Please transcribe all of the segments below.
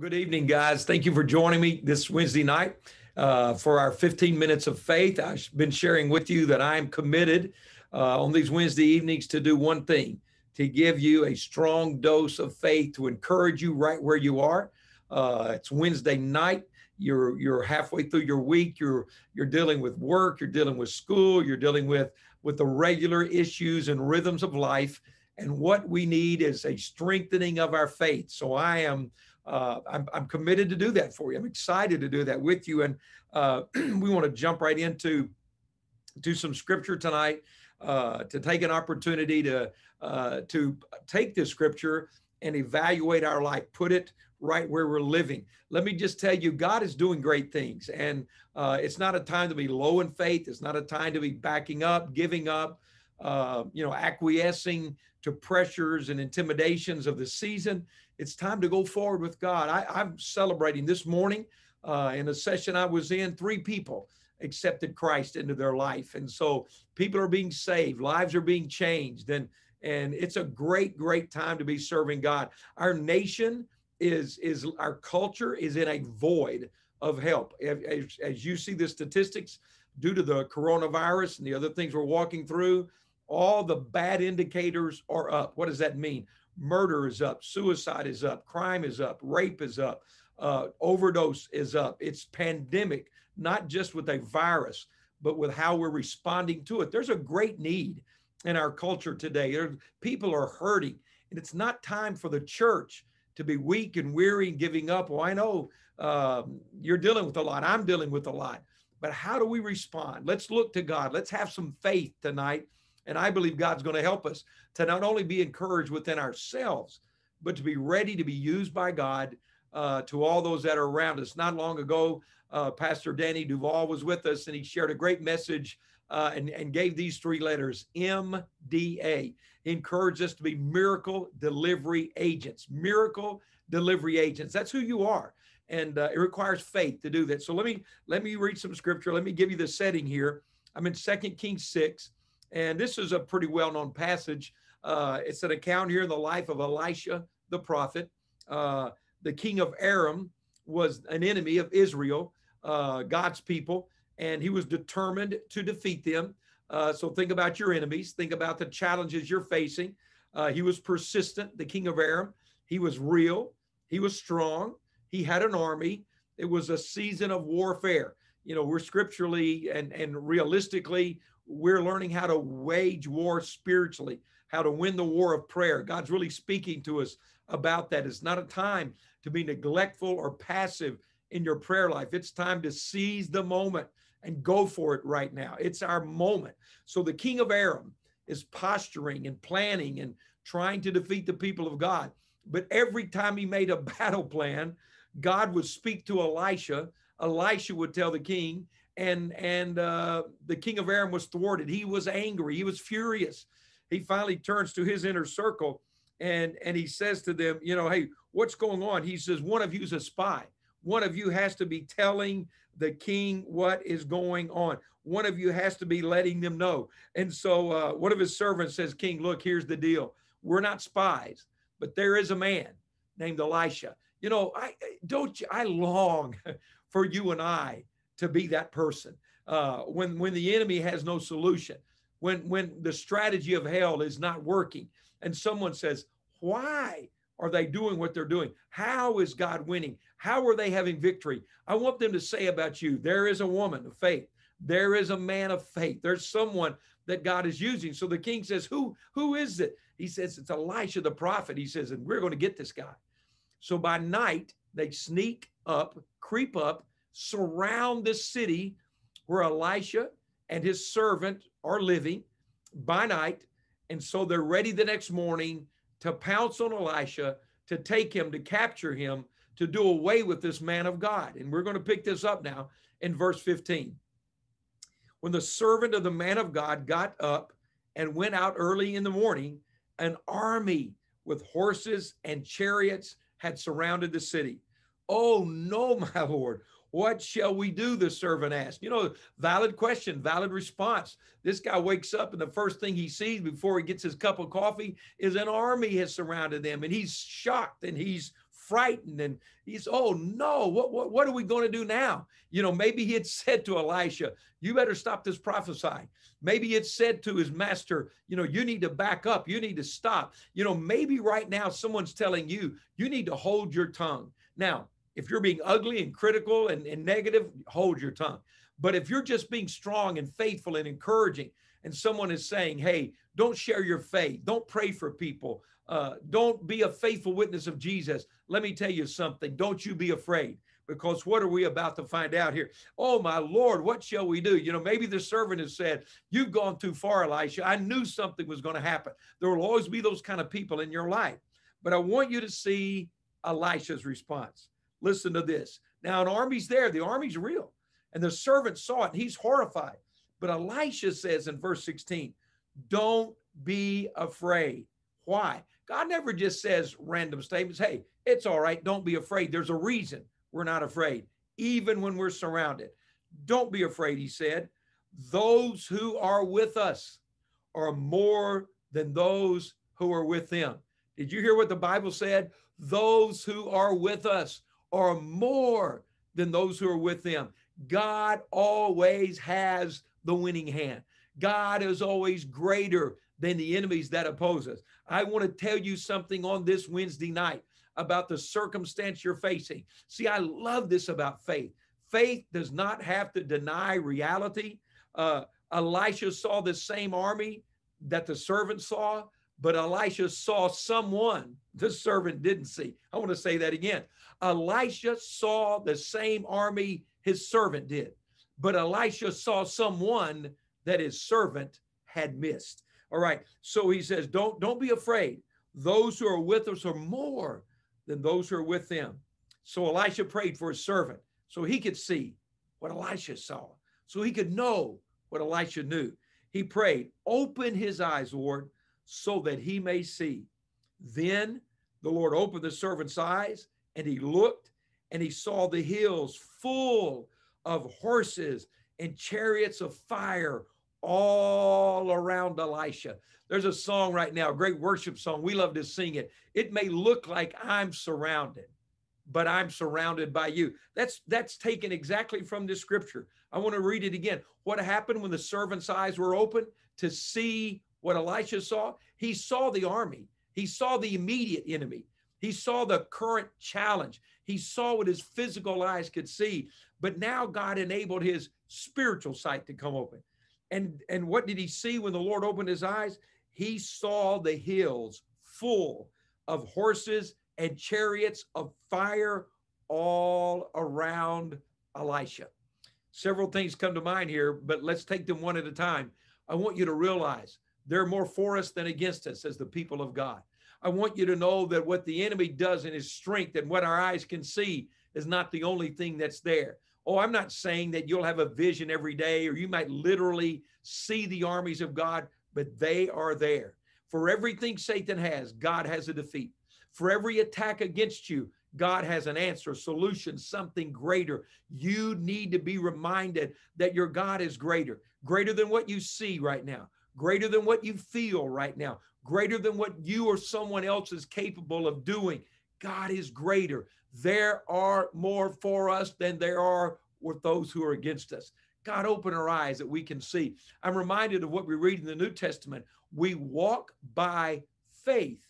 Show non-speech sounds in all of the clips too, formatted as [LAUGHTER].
good evening, guys. Thank you for joining me this Wednesday night uh, for our 15 minutes of faith. I've been sharing with you that I am committed uh, on these Wednesday evenings to do one thing to give you a strong dose of faith to encourage you right where you are. Uh, it's Wednesday night. You're, you're halfway through your week. You're, you're dealing with work. You're dealing with school. You're dealing with, with the regular issues and rhythms of life. And what we need is a strengthening of our faith. So I am. Uh, I'm, I'm, committed to do that for you. I'm excited to do that with you. And uh, [CLEARS THROAT] we want to jump right into to some scripture tonight uh, to take an opportunity to uh, to take this scripture and evaluate our life, put it right where we're living. Let me just tell you, God is doing great things, and uh, it's not a time to be low in faith. It's not a time to be backing up, giving up. Uh, you know, acquiescing to pressures and intimidations of the season. It's time to go forward with God. I, am celebrating this morning uh, in a session I was in, three people accepted Christ into their life. And so people are being saved, lives are being changed. And, and it's a great, great time to be serving God. Our nation is, is our culture is in a void of help. As, as you see the statistics due to the coronavirus and the other things we're walking through, all the bad indicators are up. What does that mean? Murder is up, suicide is up, crime is up, rape is up, uh, overdose is up. It's pandemic, not just with a virus, but with how we're responding to it. There's a great need in our culture today. There, people are hurting, and it's not time for the church to be weak and weary and giving up. Well, I know um, you're dealing with a lot. I'm dealing with a lot. But how do we respond? Let's look to God. Let's have some faith tonight and I believe God's going to help us to not only be encouraged within ourselves, but to be ready to be used by God uh, to all those that are around us. Not long ago, uh, Pastor Danny Duval was with us and he shared a great message uh, and, and gave these three letters MDA. Encourage us to be miracle delivery agents. Miracle delivery agents. That's who you are. And uh, it requires faith to do that. So let me let me read some scripture. Let me give you the setting here. I'm in Second Kings 6 and this is a pretty well known passage. Uh, it's an account here in the life of Elisha the prophet. Uh, the king of Aram was an enemy of Israel, uh, God's people, and he was determined to defeat them. Uh, so think about your enemies, think about the challenges you're facing. Uh, he was persistent, the king of Aram. He was real, he was strong, he had an army. It was a season of warfare you know, we're scripturally and, and realistically, we're learning how to wage war spiritually, how to win the war of prayer. God's really speaking to us about that. It's not a time to be neglectful or passive in your prayer life. It's time to seize the moment and go for it right now. It's our moment. So the king of Aram is posturing and planning and trying to defeat the people of God. But every time he made a [LAUGHS] battle plan, God would speak to Elisha Elisha would tell the king, and and uh, the king of Aram was thwarted. He was angry. He was furious. He finally turns to his inner circle, and and he says to them, you know, hey, what's going on? He says, one of you's a spy. One of you has to be telling the king what is going on. One of you has to be letting them know. And so uh, one of his servants says, King, look, here's the deal. We're not spies, but there is a man named Elisha you know, I eh, don't. You, I long [LAUGHS] for you and I to be that person uh, when when the enemy has no solution, when when the strategy of hell is not working, and someone says, "Why are they doing what they're doing? How is God winning? How are they having victory?" I want them to say about you, "There is a woman of faith. There is a man of faith. There's someone that God is using." So the king says, "Who who is it?" He says, "It's Elisha the prophet." He says, "And we're going to get this guy." So by night, they sneak up, creep up, surround the city where Elisha and his servant are living by night. And so they're ready the next morning to pounce on Elisha, to take him, to capture him, to do away with this man of God. And we're going to pick this up now in verse 15. When the servant of the man of God got up and went out early in the morning, an army with horses and chariots had surrounded the city. Oh, no, [LAUGHS] my Lord. What shall we do? The servant asked. You know, valid question, valid response. This guy wakes up, and the first thing he sees before he gets his cup of coffee is an army has surrounded them, and he's shocked and he's frightened and he's, oh no, what, what, what are we going to do now? You know, maybe he had said to Elisha, you better stop this prophesying. Maybe he had said to his master, you know, you need to back up, you need to stop. You know, maybe right now someone's telling you, you need to hold your tongue. Now, if you're being ugly and critical and, and negative, hold your tongue. But if you're just being strong and faithful and encouraging, and someone is saying, hey, don't share your faith, don't pray for people, uh, don't be a faithful witness of Jesus, let me tell you something. Don't you be afraid because what are we about to find out here? Oh, my Lord, what shall we do? You know, maybe the servant has said, You've gone too far, Elisha. I knew something was going to happen. There will always be those kind of people in your life. But I want you to see Elisha's response. Listen to this. Now, an army's there, the army's real. And the servant saw it, he's horrified. But Elisha says in verse 16, Don't be afraid. Why? God never just says random statements. Hey, it's all right. Don't be afraid. There's a reason we're not afraid, even when we're surrounded. Don't be afraid, he said. Those who are with us are more than those who are with them. Did you hear what the Bible said? Those who are with us are more than those who are with them. God always has the winning hand. God is always greater than the enemies that oppose us. I want to tell you something on this Wednesday night about the circumstance you're facing. See, I love this about faith. Faith does not have to deny reality. Uh, Elisha saw the same army that the servant saw, but Elisha saw someone the servant didn't see. I want to say that again. Elisha saw the same army his servant did, but Elisha saw someone that his servant had missed. All right. So he says, don't, don't be afraid. Those who are with us are more than those who are with them. So Elisha prayed for his servant so he could see what Elisha saw, so he could know what Elisha knew. He prayed, Open his eyes, Lord, so that he may see. Then the Lord opened the servant's eyes, and he looked, and he saw the hills full of horses and chariots of fire all around Elisha. There's a song right now, a great worship song. We love to sing it. It may look like I'm surrounded, but I'm surrounded by you. That's that's taken exactly from this scripture. I want to read it again. What happened when the servant's eyes were open to see what Elisha saw? He saw the army. He saw the immediate enemy. He saw the current challenge. He saw what his physical eyes could see. But now God enabled his spiritual sight to come open. And, and what did he see when the Lord opened his eyes? He saw the hills full of horses and chariots of fire all around Elisha. Several things come to mind here, but let's take them one at a time. I want you to realize they're more for us than against us as the people of God. I want you to know that what the enemy does in his strength and what our eyes can see is not the only thing that's there. Oh, I'm not saying that you'll have a vision every day or you might literally see the armies of God, but they are there. For everything Satan has, God has a defeat. For every attack against you, God has an answer, solution, something greater. You need to be reminded that your God is greater, greater than what you see right now, greater than what you feel right now, greater than what you or someone else is capable of doing. God is greater there are more for us than there are with those who are against us. God, open our eyes that we can see. I'm reminded of what we read in the New Testament. We walk by faith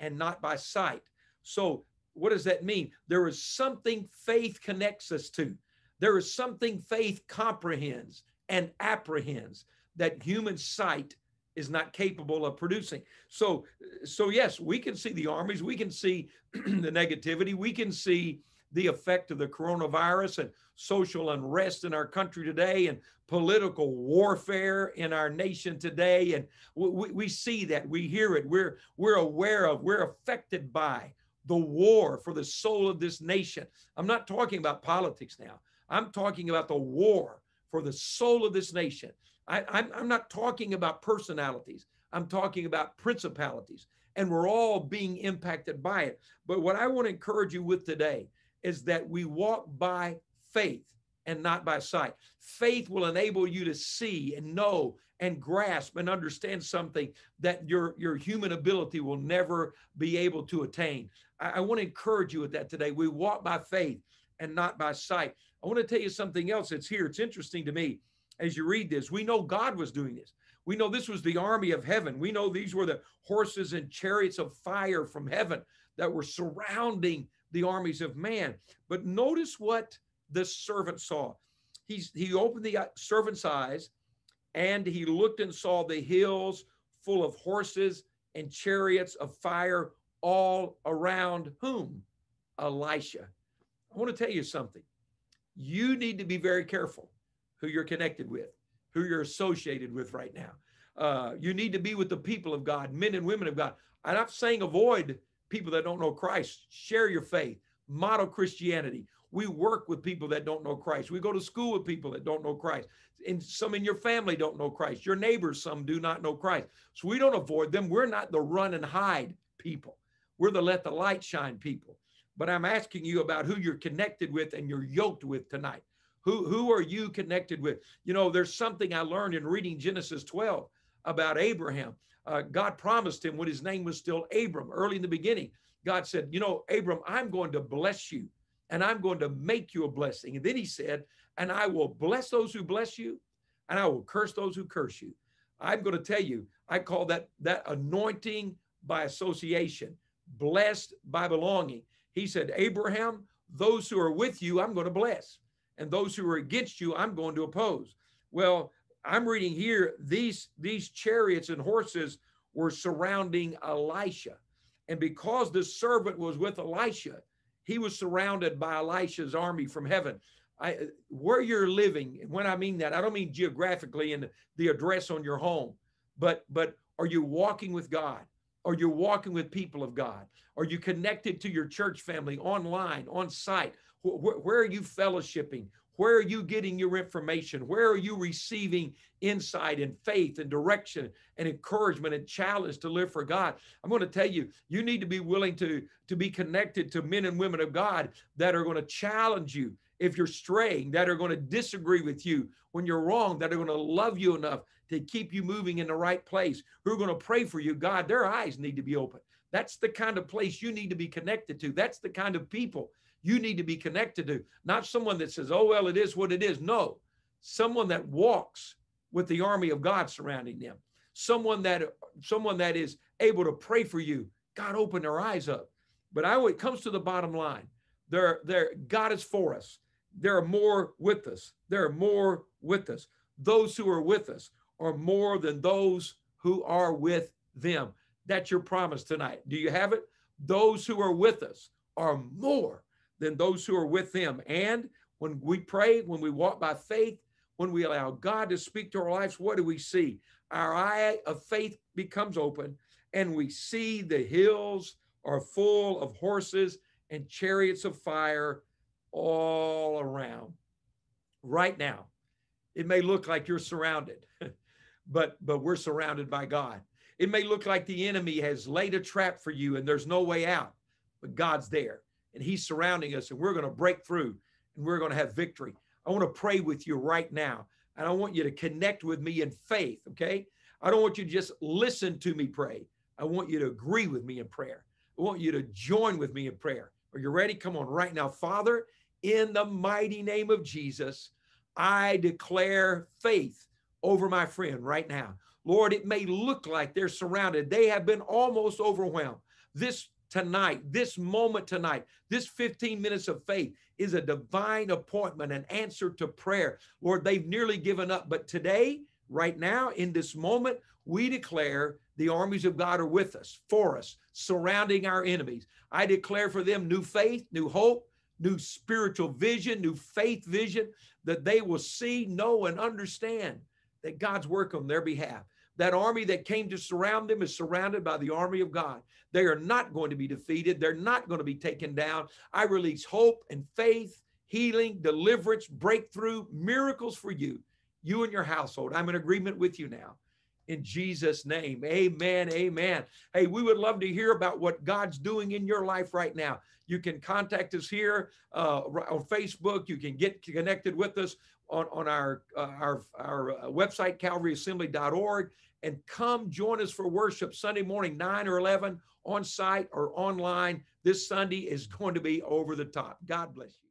and not by sight. So, what does that mean? There is something faith connects us to, there is something faith comprehends and apprehends that human sight is not capable of producing. So, so yes, we can see the armies, we can see [CLEARS THROAT] the negativity, we can see the effect of the coronavirus and social unrest in our country today and political warfare in our nation today. And we, we see that, we hear it, we're, we're aware of, we're affected by the war for the soul of this nation. I'm not talking about politics now. I'm talking about the war for the soul of this nation. I, I'm, I'm not talking about personalities. I'm talking about principalities, and we're all being impacted by it. But what I want to encourage you with today is that we walk by faith and not by sight. Faith will enable you to see and know and grasp and understand something that your, your human ability will never be able to attain. I, I want to encourage you with that today. We walk by faith and not by sight. I want to tell you something else that's here. It's interesting to me as you read this. We know God was doing this. We know this was the army of heaven. We know these were the horses and chariots of fire from heaven that were surrounding the armies of man. But notice what the servant saw. He's, he opened the uh, servant's eyes and he looked and saw the hills full of horses and chariots of fire all around whom? Elisha. I want to tell you something. You need to be very careful who you're connected with, who you're associated with right now. Uh, you need to be with the people of God, men and women of God. I'm not saying avoid people that don't know Christ. Share your faith, model Christianity. We work with people that don't know Christ. We go to school with people that don't know Christ. And some in your family don't know Christ. Your neighbors, some do not know Christ. So we don't avoid them. We're not the run and hide people. We're the let the light shine people. But I'm asking you about who you're connected with and you're yoked with tonight. Who, who are you connected with? You know, there's something I learned in reading Genesis 12 about Abraham. Uh, God promised him when his name was still Abram early in the beginning. God said, You know, Abram, I'm going to bless you and I'm going to make you a blessing. And then he said, And I will bless those who bless you and I will curse those who curse you. I'm going to tell you, I call that that anointing by association, blessed by belonging. He said, Abraham, those who are with you, I'm going to bless and those who are against you I'm going to oppose. Well, I'm reading here these these chariots and horses were surrounding Elisha. And because the servant was with Elisha, he was surrounded by Elisha's army from heaven. I, where you're living, and when I mean that, I don't mean geographically in the address on your home, but but are you walking with God? Are you walking with people of God? Are you connected to your church family online, on site? Wh- where are you fellowshipping? Where are you getting your information? Where are you receiving insight and faith and direction and encouragement and challenge to live for God? I'm going to tell you, you need to be willing to, to be connected to men and women of God that are going to challenge you if you're straying, that are going to disagree with you when you're wrong, that are going to love you enough to keep you moving in the right place, who are going to pray for you. God, their eyes need to be open. That's the kind of place you need to be connected to. That's the kind of people you need to be connected to, not someone that says, oh, well, it is what it is. No, someone that walks with the army of God surrounding them, someone that someone that is able to pray for you. God open their eyes up. But I it comes to the bottom line. There, there, God is for us. There are more with us. There are more with us. Those who are with us are more than those who are with them. That's your promise tonight. Do you have it? Those who are with us are more than those who are with them. And when we pray, when we walk by faith, when we allow God to speak to our lives, what do we see? Our eye of faith becomes open and we see the hills are full of horses and chariots of fire all around. Right now, it may look like you're surrounded, [LAUGHS] but but we're surrounded by God. It may look like the enemy has laid a trap for you and there's no way out, but God's there and He's surrounding us, and we're going to break through and we're going to have victory. I want to pray with you right now, and I want you to connect with me in faith, okay? I don't want you to just listen to me pray. I want you to agree with me in prayer. I want you to join with me in prayer. Are you ready? Come on, right now. Father, in the mighty name of Jesus, I declare faith over my friend right now. Lord, it may look like they're surrounded. They have been almost overwhelmed. This tonight, this moment tonight, this 15 minutes of faith is a divine appointment, an answer to prayer. Lord, they've nearly given up, but today, right now, in this moment, we declare the armies of God are with us, for us, surrounding our enemies. I declare for them new faith, new hope, new spiritual vision, new faith vision, that they will see, know, and understand that God's work on their behalf. That army that came to surround them is surrounded by the army of God. They are not going to be defeated. They're not going to be taken down. I release hope and faith, healing, deliverance, breakthrough, miracles for you, you and your household. I'm in agreement with you now in Jesus' name. Amen. Amen. Hey, we would love to hear about what God's doing in your life right now. You can contact us here uh, on Facebook. You can get connected with us on, on our, uh, our, our uh, website, calvaryassembly.org, and come join us for worship Sunday morning, 9 or 11, on site or online. This Sunday is going to be over the top. God bless you.